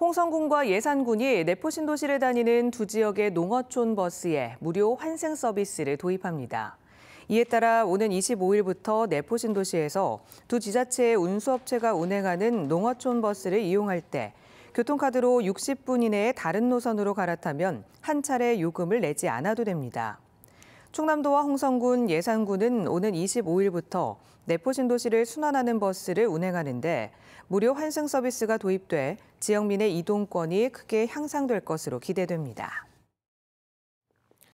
홍성군과 예산군이 내포신도시를 다니는 두 지역의 농어촌 버스에 무료 환생 서비스를 도입합니다. 이에 따라 오는 25일부터 내포신도시에서 두 지자체의 운수업체가 운행하는 농어촌 버스를 이용할 때 교통카드로 60분 이내에 다른 노선으로 갈아타면 한 차례 요금을 내지 않아도 됩니다. 충남도와 홍성군, 예산군은 오는 25일부터 내포신도시를 순환하는 버스를 운행하는데 무료 환승 서비스가 도입돼 지역민의 이동권이 크게 향상될 것으로 기대됩니다.